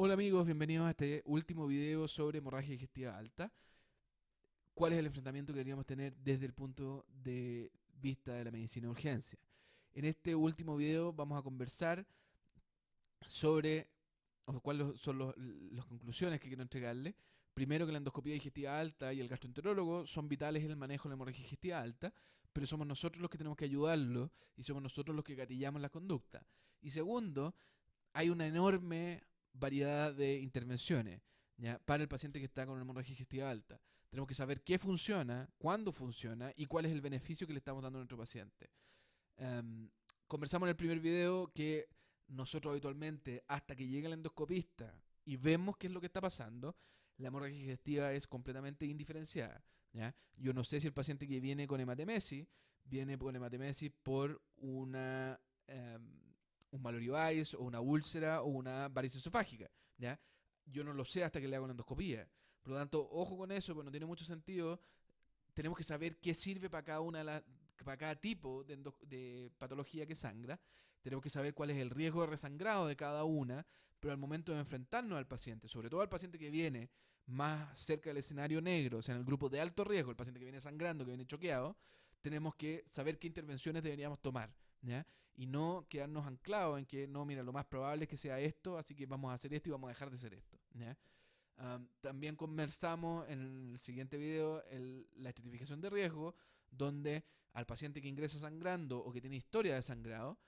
Hola amigos, bienvenidos a este último video sobre hemorragia digestiva alta. ¿Cuál es el enfrentamiento que deberíamos tener desde el punto de vista de la medicina de urgencia? En este último video vamos a conversar sobre cuáles son los, las conclusiones que quiero entregarle. Primero que la endoscopía digestiva alta y el gastroenterólogo son vitales en el manejo de la hemorragia digestiva alta, pero somos nosotros los que tenemos que ayudarlo y somos nosotros los que gatillamos la conducta. Y segundo, hay una enorme variedad de intervenciones ¿ya? para el paciente que está con una hemorragia digestiva alta. Tenemos que saber qué funciona, cuándo funciona y cuál es el beneficio que le estamos dando a nuestro paciente. Em, conversamos en el primer video que nosotros habitualmente, hasta que llega el endoscopista y vemos qué es lo que está pasando, la hemorragia digestiva es completamente indiferenciada. ¿ya? Yo no sé si el paciente que viene con hematemesis viene con hematemesis por una em, un mal o una úlcera o una varice esofágica. ¿ya? Yo no lo sé hasta que le hago una endoscopía. Por lo tanto, ojo con eso, porque no tiene mucho sentido. Tenemos que saber qué sirve para cada una para cada tipo de, patología que sangra, tenemos que saber cuál es el riesgo de resangrado de cada una, pero al momento de enfrentarnos al paciente, sobre todo al paciente que viene más cerca del escenario negro, o sea, en el grupo de alto riesgo, el paciente que viene sangrando, que viene choqueado, tenemos que saber qué intervenciones deberíamos tomar. ¿ya? y no quedarnos anclados en que no, mira, lo más probable es que sea esto, así que vamos a hacer esto y vamos a dejar de hacer esto. ¿ya? también conversamos en el siguiente video la estratificación de riesgo, donde al paciente que ingresa sangrando o que tiene historia de sangrado,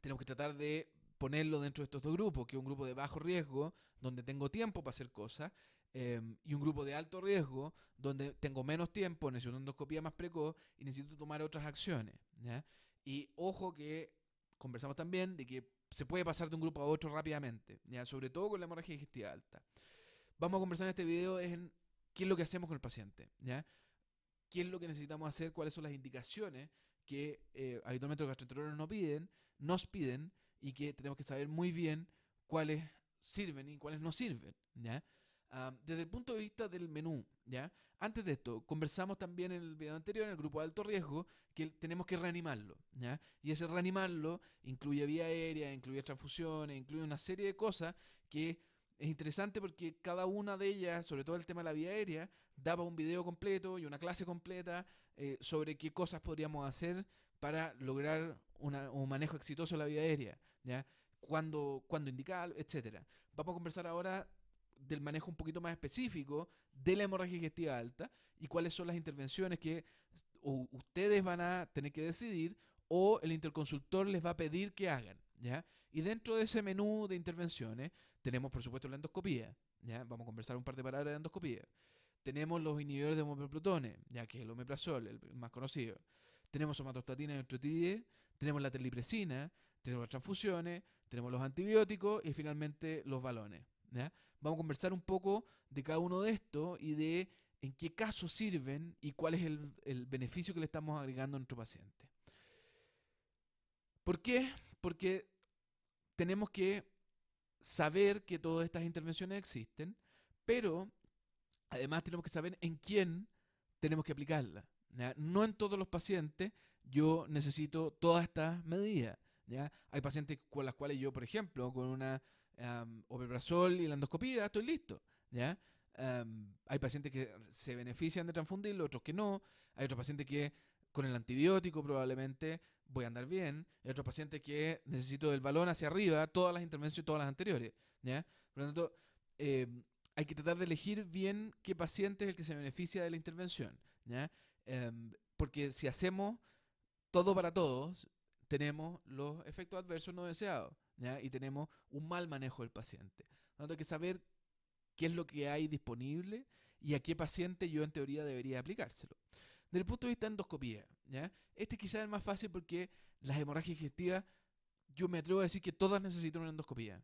tenemos que tratar de ponerlo dentro de estos dos grupos, que un grupo de bajo riesgo, donde tengo tiempo para hacer cosas, em, y un grupo de alto riesgo, donde tengo menos tiempo, necesito una endoscopía más precoz y necesito tomar otras acciones. ¿ya? Y ojo que conversamos también de que se puede pasar de un grupo a otro rápidamente, ¿ya? sobre todo con la hemorragia digestiva alta. Vamos a conversar en este video en qué es lo que hacemos con el paciente, ¿ya? qué es lo que necesitamos hacer, cuáles son las indicaciones que eh, habitualmente los gastroenterólogos no piden, nos piden y que tenemos que saber muy bien cuáles sirven y cuáles no sirven. ¿ya? desde el punto de vista del menú, ¿ya? Antes de esto, conversamos también en el video anterior, en el grupo de alto riesgo, que tenemos que reanimarlo, ¿ya? Y ese reanimarlo incluye vía aérea, incluye transfusiones, incluye una serie de cosas que es interesante porque cada una de ellas, sobre todo el tema de la vía aérea, daba un video completo y una clase completa eh, sobre qué cosas podríamos hacer para lograr un manejo exitoso de la vía aérea, ¿ya? Cuando, cuando indicar, etcétera. Vamos a conversar ahora del manejo un poquito más específico de la hemorragia digestiva alta y cuáles son las intervenciones que ustedes van a tener que decidir o el interconsultor les va a pedir que hagan. ¿ya? Y dentro de ese menú de intervenciones tenemos, por supuesto, la endoscopía. ¿ya? Vamos a conversar un par de palabras de endoscopía. Tenemos los inhibidores de homoprotones, ya que es el omeprazol, el más conocido. Tenemos somatostatina y neutrotide, tenemos la telipresina, tenemos las transfusiones, tenemos los antibióticos y finalmente los balones. ¿ya? Vamos a conversar un poco de cada uno de estos y de en qué casos sirven y cuál es el, beneficio que le estamos agregando a nuestro paciente. ¿Por qué? Porque tenemos que saber que todas estas intervenciones existen, pero además tenemos que saber en quién tenemos que aplicarla. No en todos los pacientes yo necesito todas estas medidas. Hay pacientes con las cuales yo, por ejemplo, con una um, y la endoscopía, estoy listo. ¿ya? hay pacientes que se benefician de transfundirlo, otros que no. Hay otros pacientes que con el antibiótico probablemente voy a andar bien. Hay otros pacientes que necesito del balón hacia arriba, todas las intervenciones, todas las anteriores. ¿ya? Por lo tanto, em, hay que tratar de elegir bien qué paciente es el que se beneficia de la intervención. ¿ya? Em, porque si hacemos todo para todos, tenemos los efectos adversos no deseados y tenemos un mal manejo del paciente. Entonces hay que saber qué es lo que hay disponible y a qué paciente yo en teoría debería aplicárselo. Desde el punto de vista de endoscopía, este quizás es más fácil porque las hemorragias digestivas, yo me atrevo a decir que todas necesitan una endoscopía,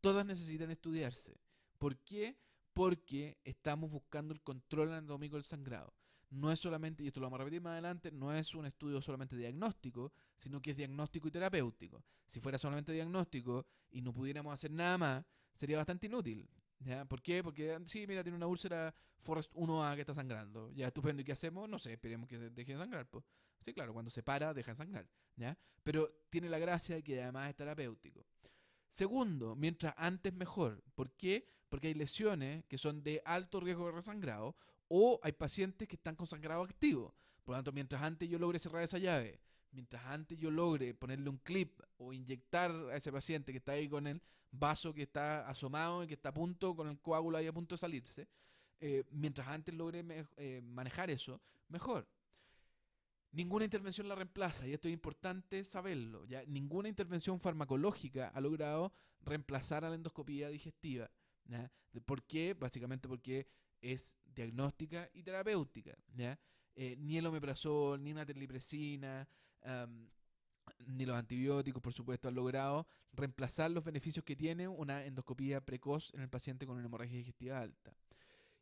todas necesitan estudiarse. ¿Por qué? Porque estamos buscando el control anatómico del sangrado no es solamente, y esto lo vamos a repetir más adelante, no es un estudio solamente diagnóstico, sino que es diagnóstico y terapéutico. Si fuera solamente diagnóstico y no pudiéramos hacer nada más, sería bastante inútil. ¿Ya? ¿Por qué? Porque sí, mira, tiene una úlcera Forest 1A que está sangrando. Ya, estupendo. ¿Y qué hacemos? No sé, esperemos que deje de sangrar. Pues. Sí, claro, cuando se para, deja de sangrar. ¿ya? Pero tiene la gracia de que además es terapéutico. Segundo, mientras antes mejor. ¿Por qué? Porque hay lesiones que son de alto riesgo de resangrado o hay pacientes que están con sangrado activo. Por lo tanto, mientras antes yo logre cerrar esa llave, mientras antes yo logre ponerle un clip o inyectar a ese paciente que está ahí con el vaso que está asomado y que está a punto, con el coágulo ahí a punto de salirse, eh, mientras antes logre eh, manejar eso, mejor. Ninguna intervención la reemplaza, y esto es importante saberlo, ¿ya? ninguna intervención farmacológica ha logrado reemplazar a la endoscopía digestiva. ¿Por qué? Básicamente porque es diagnóstica y terapéutica. ¿ya? Eh, ni el omeprazol, ni la terlipresina, ni los antibióticos, por supuesto, han logrado reemplazar los beneficios que tiene una endoscopía precoz en el paciente con una hemorragia digestiva alta.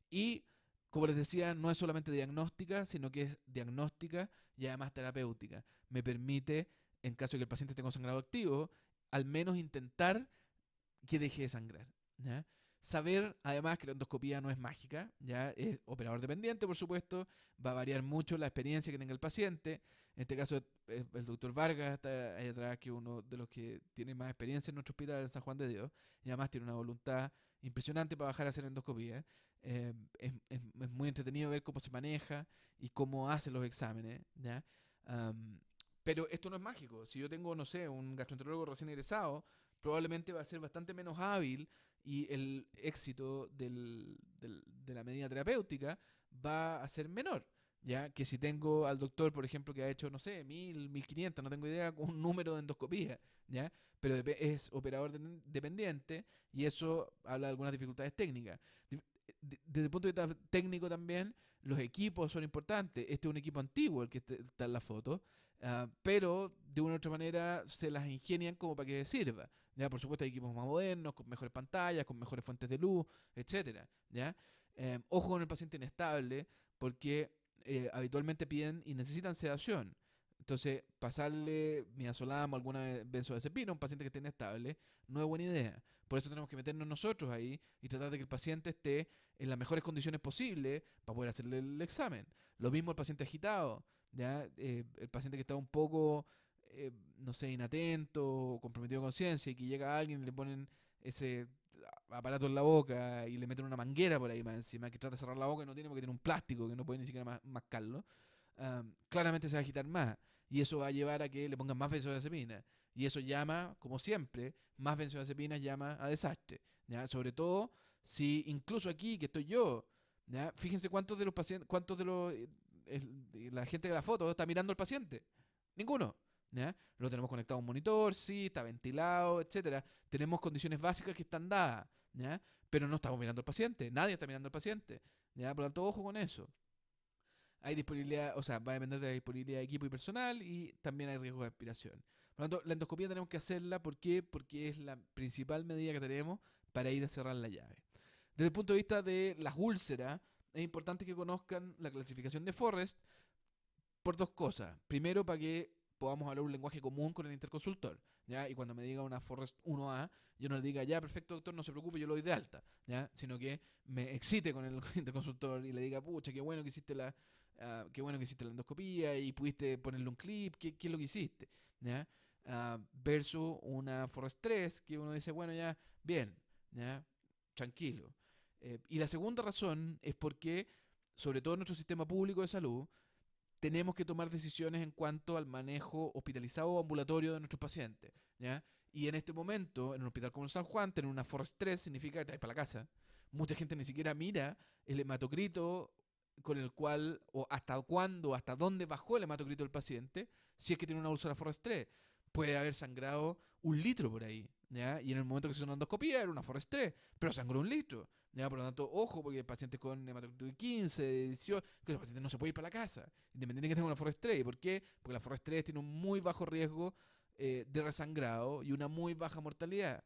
Y, como les decía, no es solamente diagnóstica, sino que es diagnóstica y además terapéutica. Me permite, en caso de que el paciente tenga un sangrado activo, al menos intentar que deje de sangrar. Saber, además, que la endoscopía no es mágica, ya es operador dependiente, por supuesto, va a variar mucho la experiencia que tenga el paciente. En este caso, eh, el doctor Vargas está ahí atrás, que uno de los que tiene más experiencia en nuestro hospital en San Juan de Dios, y además tiene una voluntad impresionante para bajar a hacer endoscopía. Eh, es, muy entretenido ver cómo se maneja y cómo hace los exámenes, ¿ya? pero esto no es mágico. Si yo tengo, no sé, un gastroenterólogo recién egresado, probablemente va a ser bastante menos hábil y el éxito de la medida terapéutica va a ser menor. ¿Ya? Que si tengo al doctor, por ejemplo, que ha hecho, no sé, mil, mil no tengo idea, un número de endoscopía, ¿ya? Pero es operador dependiente y eso habla de algunas dificultades técnicas. Desde el punto de vista técnico también, los equipos son importantes. Este es un equipo antiguo, el que está en la foto, ah, pero de una u otra manera se las ingenian como para que sirva. Por supuesto hay equipos más modernos, con mejores pantallas, con mejores fuentes de luz, etc. Em, ojo con el paciente inestable, porque eh, habitualmente piden y necesitan sedación. Entonces, pasarle midazolam o alguna benzodiazepina a un paciente que esté inestable no es buena idea. Por eso tenemos que meternos nosotros ahí y tratar de que el paciente esté en las mejores condiciones posibles para poder hacerle el examen. Lo mismo el paciente agitado, ¿ya? Eh, el paciente que está un poco eh, no sé, inatento o comprometido con conciencia y que llega alguien y le ponen ese aparato en la boca y le meten una manguera por ahí más encima que trata de cerrar la boca y no tiene porque tiene un plástico que no puede ni siquiera mascarlo. claramente se va a agitar más y eso va a llevar a que le pongan más benzodiazepina y eso llama, como siempre, más benzodiazepina llama a desastre, sobre todo si incluso aquí que estoy yo, fíjense cuántos de los pacientes, cuántos de los eh, la gente de la foto está mirando al paciente, ninguno, lo tenemos conectado a un monitor, sí, está ventilado, etcétera. Tenemos condiciones básicas que están dadas, Pero no estamos mirando al paciente, nadie está mirando al paciente, Por lo tanto, ojo con eso. Hay disponibilidad, o sea, va a depender de la disponibilidad de equipo y personal y también hay riesgo de aspiración. Por lo tanto, la endoscopia tenemos que hacerla, ¿por qué? Porque es la principal medida que tenemos para ir a cerrar la llave. Desde el punto de vista de las úlceras, es importante que conozcan la clasificación de Forrest por dos cosas. Primero, para que podamos hablar un lenguaje común con el interconsultor, ¿ya? Y cuando me diga una Forrest 1A, yo no le diga, ya, perfecto, doctor, no se preocupe, yo lo doy de alta, Sino que me excite con el interconsultor y le diga, pucha, qué bueno que hiciste la, ah, qué bueno que hiciste la endoscopía y pudiste ponerle un clip, qué, es lo que hiciste, ¿ya? Ah, versus una Forrest 3 que uno dice, bueno, ya, bien, ¿ya? Tranquilo. Eh, y la segunda razón es porque, sobre todo en nuestro sistema público de salud, tenemos que tomar decisiones en cuanto al manejo hospitalizado o ambulatorio de nuestros pacientes. ¿ya? Y en este momento, en un hospital como San Juan, tener una Forrest 3 significa que te para la casa. Mucha gente ni siquiera mira el hematocrito con el cual, o hasta cuándo, hasta dónde bajó el hematocrito del paciente, si es que tiene una úlcera Forrest 3. Puede haber sangrado un litro por ahí. ¿ya? Y en el momento que se hizo una endoscopía era una Force 3, pero sangró un litro por lo tanto, ojo, porque pacientes con de 15, 18, que los pacientes no se puede ir para la casa, independientemente de que tengan una Forest 3. ¿Por qué? Porque la Forest 3 tiene un muy bajo riesgo eh, de resangrado y una muy baja mortalidad.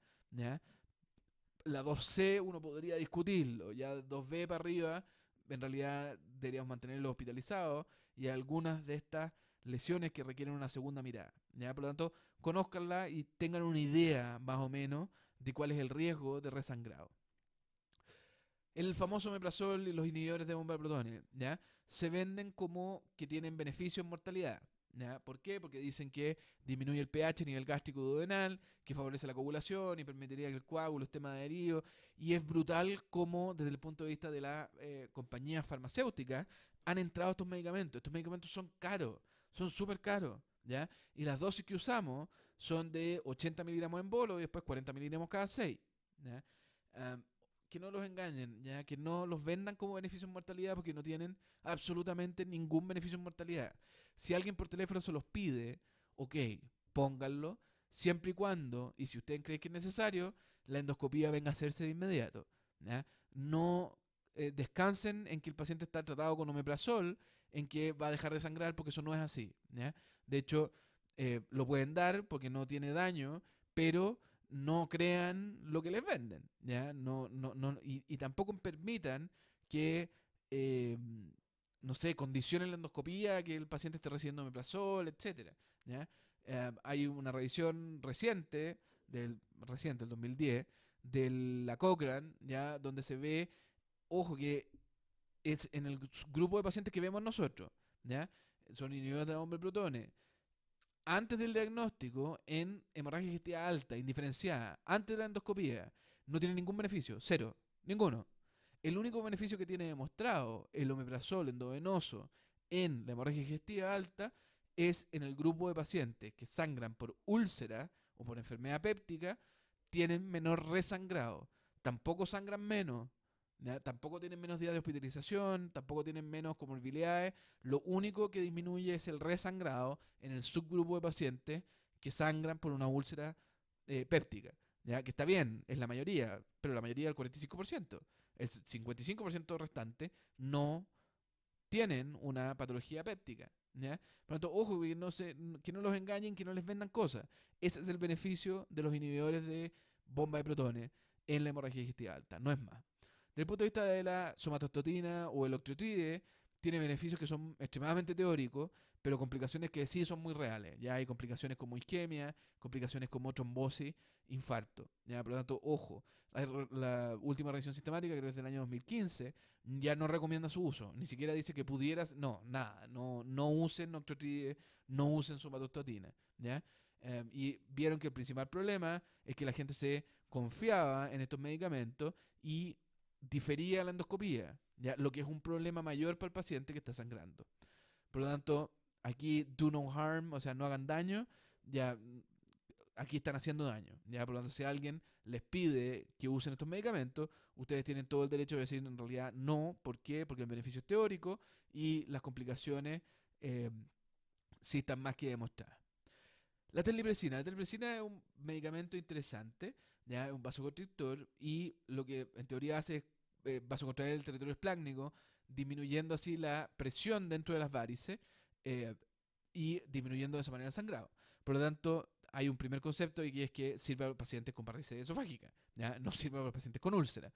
La 2C uno podría discutirlo, ya 2B para arriba, en realidad deberíamos mantenerlo hospitalizado, y algunas de estas lesiones que requieren una segunda mirada. ¿ya? Por lo tanto, conózcanla y tengan una idea más o menos de cuál es el riesgo de resangrado. El famoso meprazol y los inhibidores de bomba de protones, ¿ya? Se venden como que tienen beneficio en mortalidad. ¿Ya? ¿Por qué? Porque dicen que disminuye el pH, a nivel gástrico duodenal, que favorece la coagulación y permitiría que el coágulo esté más adherido. Y es brutal como desde el punto de vista de la eh, compañías han entrado estos medicamentos. Estos medicamentos son caros, son súper caros. ¿Ya? Y las dosis que usamos son de 80 miligramos en bolo y después 40 miligramos cada 6. ¿ya? que no los engañen, ya que no los vendan como beneficio en mortalidad porque no tienen absolutamente ningún beneficio en mortalidad. Si alguien por teléfono se los pide, ok, pónganlo, siempre y cuando, y si ustedes creen que es necesario, la endoscopía venga a hacerse de inmediato. No eh, descansen en que el paciente está tratado con omeprazol, en que va a dejar de sangrar, porque eso no es así. De hecho, eh, lo pueden dar porque no tiene daño, pero no crean lo que les venden, ¿ya? No, no, no, y, tampoco permitan que, eh, no sé, condicionen la endoscopía, que el paciente esté recibiendo meprazol, etc. ¿ya? Eh, hay una revisión reciente, del reciente, el 2010, de la Cochrane, ¿ya? Donde se ve, ojo, que es en el grupo de pacientes que vemos nosotros, ¿ya? Son inhibidores de la bomba protones, antes del diagnóstico en hemorragia digestiva alta, indiferenciada, antes de la endoscopía, no tiene ningún beneficio, cero, ninguno. El único beneficio que tiene demostrado el omeprazol endovenoso en la hemorragia digestiva alta es en el grupo de pacientes que sangran por úlcera o por enfermedad péptica, tienen menor resangrado. Tampoco sangran menos, Tampoco tienen menos días de hospitalización, tampoco tienen menos comorbilidades. Lo único que disminuye es el resangrado en el subgrupo de pacientes que sangran por una úlcera eh, péptica. ¿ya? Que está bien, es la mayoría, pero la mayoría del 45%. El 55% restante no tienen una patología péptica. ¿Ya? Por lo tanto, ojo, que no, se, que no los engañen, que no les vendan cosas. Ese es el beneficio de los inhibidores de bomba de protones en la hemorragia digestiva alta, no es más. Desde el punto de vista de la somatostatina o el octreotide, tiene beneficios que son extremadamente teóricos, pero complicaciones que sí son muy reales. Ya hay complicaciones como isquemia, complicaciones como trombosis, infarto. por lo tanto, ojo, la última revisión sistemática, creo que es del año 2015, ya no recomienda su uso. Ni siquiera dice que pudieras, no, nada, no, no usen octotride, no usen somatostatina. ¿ya? Em, y vieron que el principal problema es que la gente se confiaba en estos medicamentos y difería la endoscopía, ¿ya? lo que es un problema mayor para el paciente que está sangrando. Por lo tanto, aquí do no harm, o sea, no hagan daño, ya mm, aquí están haciendo daño. ¿ya? Por lo tanto, si alguien les pide que usen estos medicamentos, ustedes tienen todo el derecho de decir en realidad no. ¿Por qué? Porque el beneficio es teórico y las complicaciones eh, sí están más que demostradas. La terlipresina. La terlipresina es un medicamento interesante, ¿ya? es un vasoconstrictor y lo que en teoría hace es eh, vasocontraer el territorio esplácnico, disminuyendo así la presión dentro de las varices eh, y disminuyendo de esa manera el sangrado. Por lo tanto, hay un primer concepto y que es que sirve a los pacientes con varices esofágica, ¿ya? no sirve a los pacientes con úlcera.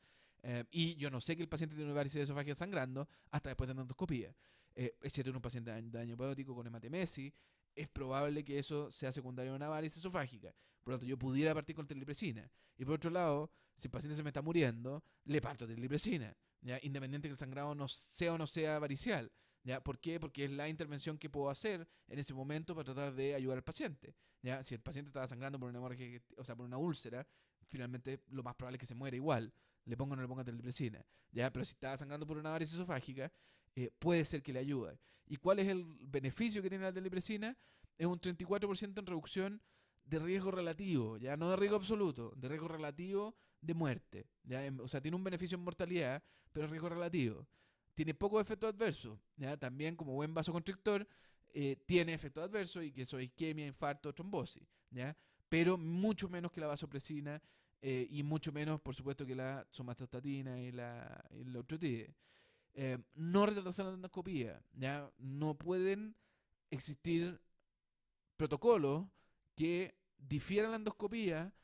Eh, y yo no sé que el paciente tiene una varices esofágica sangrando hasta después de la endoscopía, eh, cierto en un paciente de daño hepático con hematemesis, es probable que eso sea secundario a una varice esofágica. Por lo tanto, yo pudiera partir con telipresina. Y por otro lado, si el paciente se me está muriendo, le parto telipresina, ¿ya? independiente que el sangrado no sea o no sea varicial. ¿Ya? ¿Por qué? Porque es la intervención que puedo hacer en ese momento para tratar de ayudar al paciente. ¿ya? Si el paciente estaba sangrando por una o sea, por una úlcera, finalmente lo más probable es que se muera igual. Le pongo o no le ponga telipresina. ¿ya? Pero si estaba sangrando por una varice esofágica, eh, puede ser que le ayude. ¿Y cuál es el beneficio que tiene la telepresina? Es un 34% en reducción de riesgo relativo, ya no de riesgo absoluto, de riesgo relativo de muerte. ¿ya? Em, o sea, tiene un beneficio en mortalidad, pero riesgo relativo. Tiene pocos efectos adversos, ¿ya? también como buen vasoconstrictor, eh, tiene efectos adversos y que son isquemia, infarto, trombosis, ¿ya? pero mucho menos que la vasopresina eh, y mucho menos, por supuesto, que la somatostatina y la, y eh, no retrasar la endoscopía, ¿ya? No pueden existir protocolos que difieran la endoscopía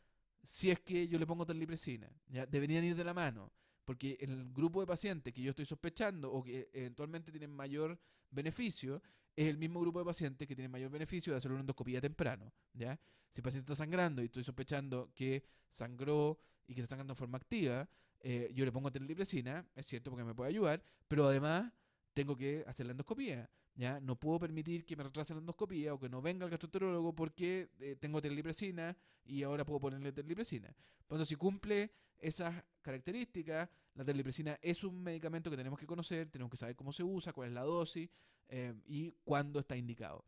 si es que yo le pongo terlipresina, ¿ya? Deberían ir de la mano, porque el grupo de pacientes que yo estoy sospechando o que eventualmente tienen mayor beneficio es el mismo grupo de pacientes que tienen mayor beneficio de hacer una endoscopía temprano, ¿ya? Si el paciente está sangrando y estoy sospechando que sangró y que está sangrando de forma activa, eh, yo le pongo terlipresina, es cierto, porque me puede ayudar, pero además tengo que hacer la endoscopía. ¿ya? No puedo permitir que me retrasen la endoscopía o que no venga el gastroenterólogo porque eh, tengo terlipresina y ahora puedo ponerle terlipresina. Cuando si cumple esas características, la terlipresina es un medicamento que tenemos que conocer, tenemos que saber cómo se usa, cuál es la dosis eh, y cuándo está indicado.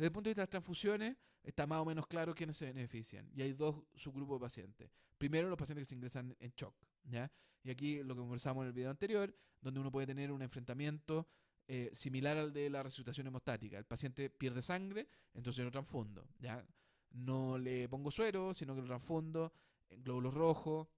Desde el punto de vista de las transfusiones, está más o menos claro quiénes se benefician. Y hay dos subgrupos de pacientes. Primero, los pacientes que se ingresan en shock. ¿ya? Y aquí lo que conversamos en el video anterior, donde uno puede tener un enfrentamiento eh, similar al de la resucitación hemostática. El paciente pierde sangre, entonces lo transfundo. ¿ya? No le pongo suero, sino que lo transfundo en glóbulos rojos,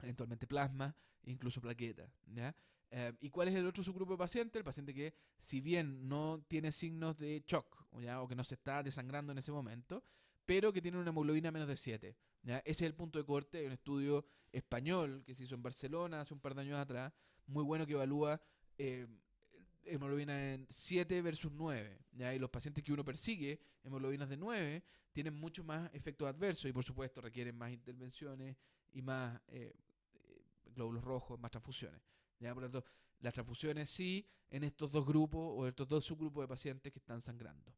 eventualmente plasma, incluso plaquetas, ¿ya? Eh, ¿Y cuál es el otro subgrupo de paciente? El paciente que, si bien no tiene signos de shock o que no se está desangrando en ese momento, pero que tiene una hemoglobina menos de 7. Ese es el punto de corte de un estudio español que se hizo en Barcelona hace un par de años atrás, muy bueno que evalúa... Eh, hemoglobina en 7 versus 9. Y los pacientes que uno persigue, hemoglobinas de 9, tienen mucho más efectos adversos y por supuesto requieren más intervenciones y más eh, glóbulos rojos, más transfusiones. Por lo tanto, las transfusiones sí en estos dos grupos o estos dos subgrupos de pacientes que están sangrando.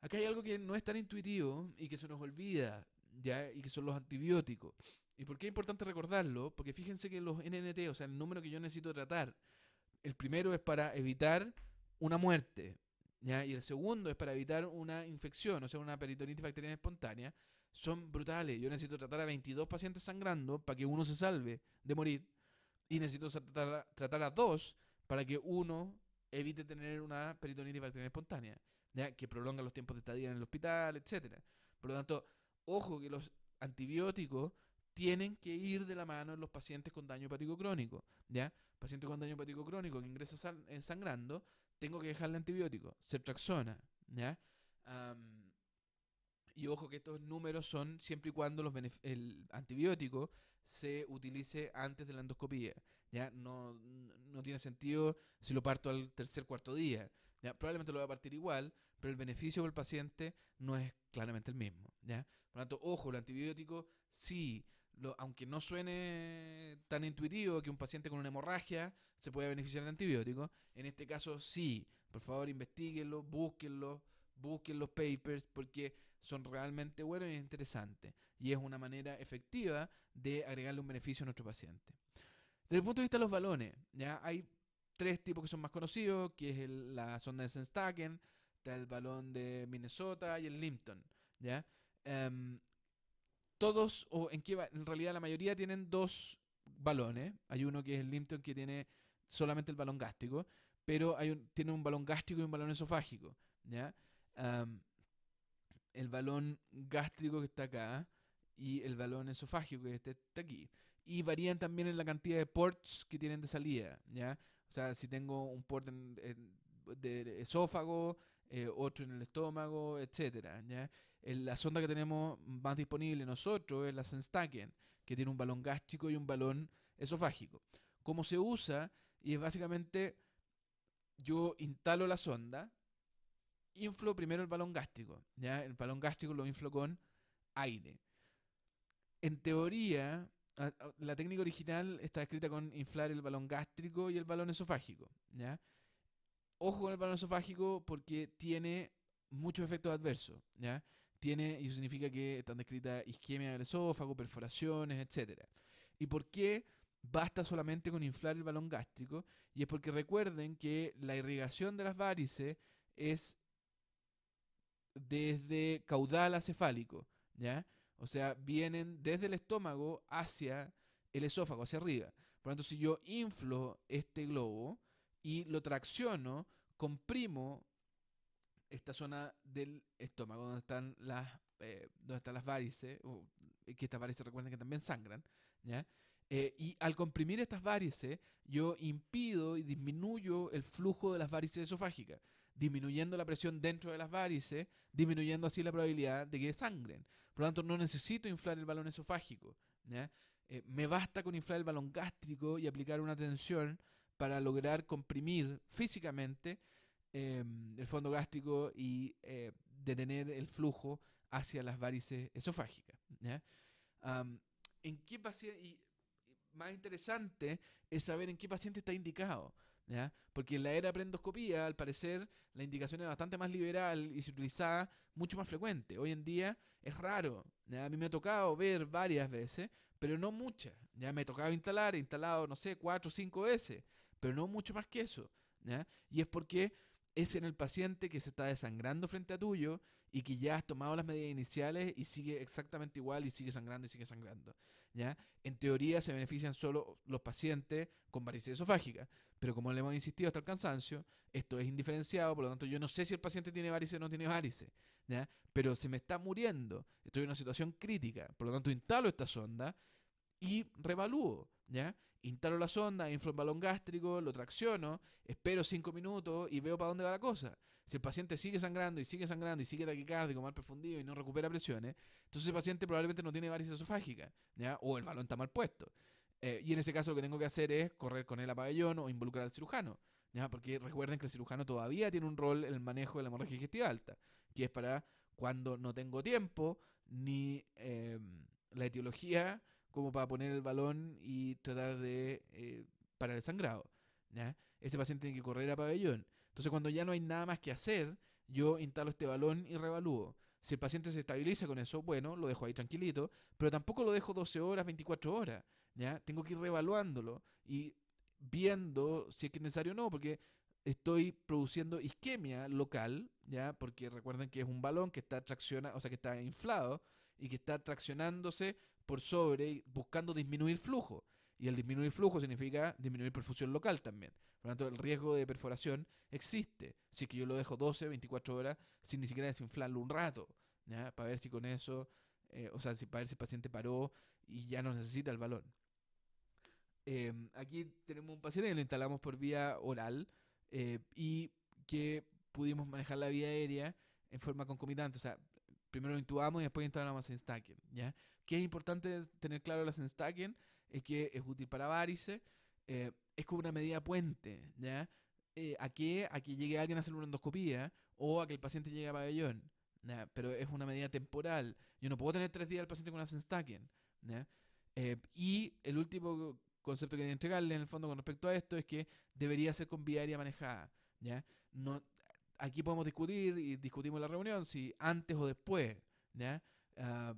Acá hay algo que no es tan intuitivo y que se nos olvida, ¿ya? Y que son los antibióticos. ¿Y por qué es importante recordarlo? Porque fíjense que los NNT, o sea, el número que yo necesito tratar, el primero es para evitar una muerte, ¿ya? Y el segundo es para evitar una infección, o sea, una peritonitis bacteriana espontánea. Son brutales. Yo necesito tratar a 22 pacientes sangrando para que uno se salve de morir y necesito tratar, tratar a dos para que uno evite tener una peritonitis bacteriana espontánea, que prolonga los tiempos de estadía en el hospital, etc. Por lo tanto, ojo que los antibióticos tienen que ir de la mano en los pacientes con daño hepático crónico. ¿ya? Paciente con daño hepático crónico que ingresa sangrando, tengo que dejarle antibiótico, ceftraxona. ¿ya? y ojo que estos números son siempre y cuando los el antibiótico se utilice antes de la endoscopía. Ya no, no tiene sentido si lo parto al tercer cuarto día. ¿ya? Probablemente lo voy a partir igual, pero el beneficio para el paciente no es claramente el mismo. ¿ya? Por lo tanto, ojo, el antibiótico sí, aunque no suene tan intuitivo que un paciente con una hemorragia se pueda beneficiar de antibiótico, en este caso sí. Por favor, investiguenlo, búsquenlo, busquen los papers porque son realmente buenos y e interesantes y es una manera efectiva de agregarle un beneficio a nuestro paciente. Desde el punto de vista de los balones, ya hay tres tipos que son más conocidos, que es la sonda de Senstaken, está el balón de Minnesota y el Limpton, ¿ya? Em, todos, o en, en realidad la mayoría tienen dos balones. Hay uno que es el Limpton que tiene solamente el balón gástrico, pero hay tiene un balón gástrico y un balón esofágico. Em, el balón gástrico que está acá y el balón esofágico, que este está aquí. Y varían también en la cantidad de ports que tienen de salida, ¿ya? O sea, si tengo un port en, de esófago, eh, otro en el estómago, etcétera, la sonda que tenemos más disponible nosotros es la Senstaken, que tiene un balón gástrico y un balón esofágico. Cómo se usa y es básicamente yo instalo la sonda, inflo primero el balón gástrico, ¿ya? El balón gástrico lo inflo con aire en teoría, la técnica original está escrita con inflar el balón gástrico y el balón esofágico. ¿ya? Ojo con el balón esofágico porque tiene muchos efectos adversos. ¿ya? Tiene, y eso significa que están descritas isquemia del esófago, perforaciones, etc. ¿Y por qué basta solamente con inflar el balón gástrico? Y es porque recuerden que la irrigación de las varices es desde caudal acefálico. ¿ya? O sea, vienen desde el estómago hacia el esófago, hacia arriba. Por lo tanto, si yo inflo este globo y lo tracciono, comprimo esta zona del estómago donde están las, eh, varices, eh, que estas varices recuerden que también sangran, eh, y al comprimir estas varices yo impido y disminuyo el flujo de las varices esofágicas disminuyendo la presión dentro de las varices, disminuyendo así la probabilidad de que sangren. Por lo tanto, no necesito inflar el balón esofágico. Eh, me basta con inflar el balón gástrico y aplicar una tensión para lograr comprimir físicamente em, el fondo gástrico y eh, detener el flujo hacia las varices esofágicas. ¿En qué más interesante es saber en qué paciente está indicado. Porque en la era prendoscopía, al parecer, la indicación es bastante más liberal y se utilizaba mucho más frecuente. Hoy en día es raro. A mí me ha tocado ver varias veces, pero no muchas. Ya me ha tocado instalar, he instalado, no sé, cuatro o cinco veces, pero no mucho más que eso. Y es porque es en el paciente que se está desangrando frente a tuyo y que ya has tomado las medidas iniciales y sigue exactamente igual y sigue sangrando y sigue sangrando. ¿ya? En teoría se benefician solo los pacientes con varices esofágica. Pero como le hemos insistido hasta el cansancio, esto es indiferenciado, por lo tanto yo no sé si el paciente tiene varices o no tiene varices, ¿ya? pero se me está muriendo, estoy en una situación crítica, por lo tanto instalo esta sonda y revalúo. ¿ya? Instalo la sonda, inflo el balón gástrico, lo tracciono, espero 5 minutos y veo para dónde va la cosa. Si el paciente sigue sangrando y sigue sangrando y sigue taquicárdico, mal perfundido y no recupera presiones, entonces el paciente probablemente no tiene varices esofágicas ¿ya? O el balón está mal puesto. Eh, y en ese caso lo que tengo que hacer es correr con él a pabellón o involucrar al cirujano. Porque recuerden que el cirujano todavía tiene un rol en el manejo de la hemorragia digestiva alta, que es para cuando no tengo tiempo ni em, la etiología como para poner el balón y tratar de eh, parar el sangrado. Ese paciente tiene que correr a pabellón. Entonces cuando ya no hay nada más que hacer, yo instalo este balón y revalúo. Si el paciente se estabiliza con eso, bueno, lo dejo ahí tranquilito, pero tampoco lo dejo 12 horas, 24 horas. Tengo que ir reevaluándolo y viendo si es que es necesario o no, porque estoy produciendo isquemia local, ¿ya? Porque recuerden que es un balón que está o sea, que está inflado y que está traccionándose por sobre, buscando disminuir flujo. Y el disminuir flujo significa disminuir perfusión local también. Por lo tanto, el riesgo de perforación existe. Si es que yo lo dejo 12, 24 horas sin ni siquiera desinflarlo un rato, ¿ya? Para ver si con eso, eh, o sea, si, para ver si el paciente paró y ya no necesita el balón. Em, aquí tenemos un paciente que lo instalamos por vía oral eh, y que pudimos manejar la vía aérea en forma concomitante. O sea, primero lo intubamos y después instalamos Senstaken. ¿ya? qué es importante tener claro la Senstaken, es que es útil para varices, eh, es como una medida puente, ¿ya? Eh, a, que, a que llegue alguien a hacer una endoscopía o a que el paciente llegue a pabellón. Pero es una medida temporal. Yo no puedo tener tres días al paciente con la Senstaken. ¿ya? y el último concepto que hay entregarle en el fondo con respecto a esto es que debería ser con vía aérea manejada. ¿ya? No, aquí podemos discutir y discutimos en la reunión si antes o después. ¿ya? Ah,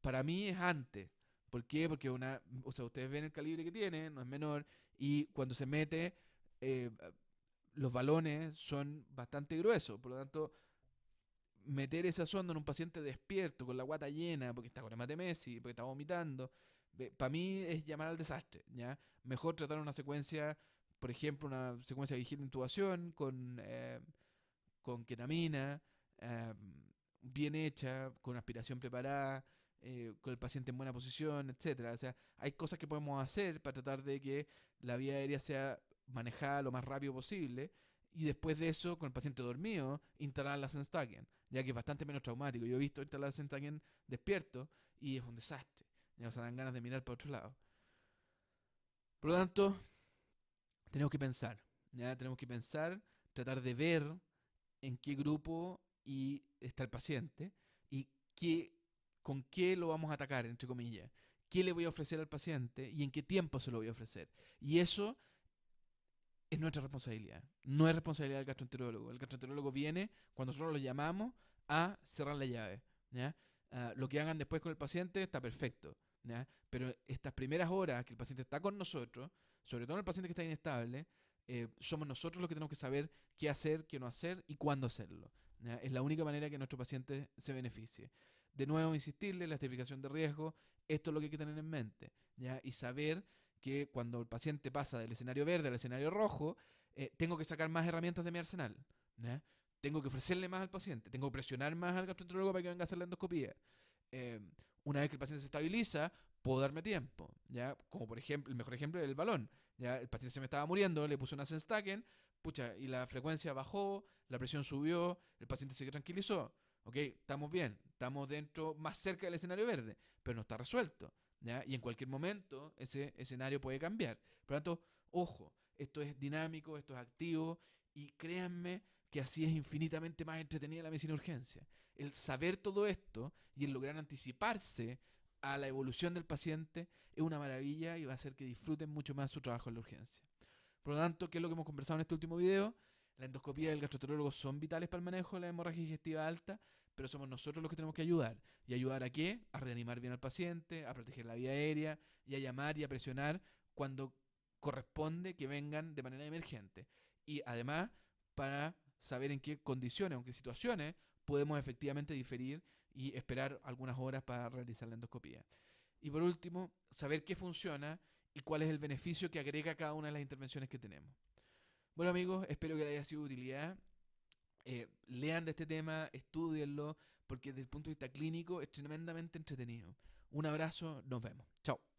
para mí es antes. ¿Por qué? Porque una, o sea, ustedes ven el calibre que tiene, no es menor, y cuando se mete, eh, los balones son bastante gruesos, por lo tanto, meter esa sonda en un paciente despierto, con la guata llena, porque está con el mate Messi, porque está vomitando, para mí es llamar al desastre, ¿ya? Mejor tratar una secuencia, por ejemplo, una secuencia vigilancia de e intubación con, eh, con ketamina, em, bien hecha, con aspiración preparada, eh, con el paciente en buena posición, etcétera. O sea, hay cosas que podemos hacer para tratar de que la vía aérea sea manejada lo más rápido posible. Y después de eso, con el paciente dormido, instalar la Senstagen, ya que es bastante menos traumático. Yo he visto instalar la Senstagen despierto y es un desastre. Ya os dan ganas de mirar para otro lado. Por lo tanto, tenemos que pensar. Tenemos que pensar, tratar de ver en qué grupo está el paciente y con qué lo vamos a atacar, entre comillas. ¿Qué le voy a ofrecer al paciente y en qué tiempo se lo voy a ofrecer? Y eso es nuestra responsabilidad. No es responsabilidad del gastroenterólogo. El gastroenterólogo viene cuando nosotros lo llamamos a cerrar la llave. Ah, lo que hagan después con el paciente está perfecto. Pero estas primeras horas que el paciente está con nosotros, sobre todo el paciente que está inestable, eh, somos nosotros los que tenemos que saber qué hacer, qué no hacer y cuándo hacerlo. Es la única manera que nuestro paciente se beneficie. De nuevo, insistirle, la estratificación de riesgo, esto es lo que hay que tener en mente, ¿ya? y saber que cuando el paciente pasa del escenario verde al escenario rojo, eh, tengo que sacar más herramientas de mi arsenal. Tengo que ofrecerle más al paciente, tengo que presionar más al gastroenterólogo para que venga a hacer la endoscopía. Eh, una vez que el paciente se estabiliza, puedo darme tiempo, ¿ya? Como por ejemplo, el mejor ejemplo es el balón, ¿ya? El paciente se me estaba muriendo, le puse una Senstaken, pucha, y la frecuencia bajó, la presión subió, el paciente se tranquilizó, ok, estamos bien, estamos dentro, más cerca del escenario verde, pero no está resuelto, Y en cualquier momento ese escenario puede cambiar. Por lo tanto, ojo, esto es dinámico, esto es activo, y créanme, que así es infinitamente más entretenida la medicina de urgencia. El saber todo esto y el lograr anticiparse a la evolución del paciente es una maravilla y va a hacer que disfruten mucho más su trabajo en la urgencia. Por lo tanto, ¿qué es lo que hemos conversado en este último video? La endoscopia y el gastroenterólogo son vitales para el manejo de la hemorragia digestiva alta, pero somos nosotros los que tenemos que ayudar. ¿Y ayudar a qué? A reanimar bien al paciente, a proteger la vía aérea y a llamar y a presionar cuando corresponde que vengan de manera emergente. Y además, para saber en qué condiciones, en qué situaciones, podemos efectivamente diferir y esperar algunas horas para realizar la endoscopía. Y por último, saber qué funciona y cuál es el beneficio que agrega cada una de las intervenciones que tenemos. Bueno amigos, espero que les haya sido de utilidad. Eh, lean de este tema, estudienlo, porque desde el punto de vista clínico es tremendamente entretenido. Un abrazo, nos vemos. Chao.